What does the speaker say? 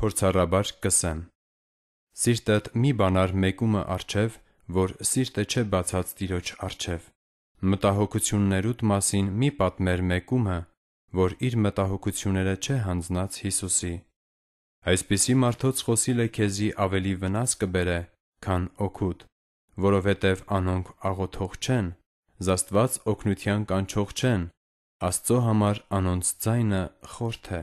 Փորձառաբար կսեմ. Սիրտդ մի բանար մեկումը առջև, որ սիրտը չէ բացած Տիրոջ առջև։ Մտահոգություններուդ մասին մի պատմեր մեկումը, որ իր մտահոգությունները չէ հանձնած Հիսուսի։ Այսպիսի մարդոց խոսիլը քեզի ավելի վնաս կբերե, քան օգուտ, որովհետև անոնք աղոթող չեն, զաստված օգնության կանչող չեն, Աստծո համար անոնց ձայնը խորթ է։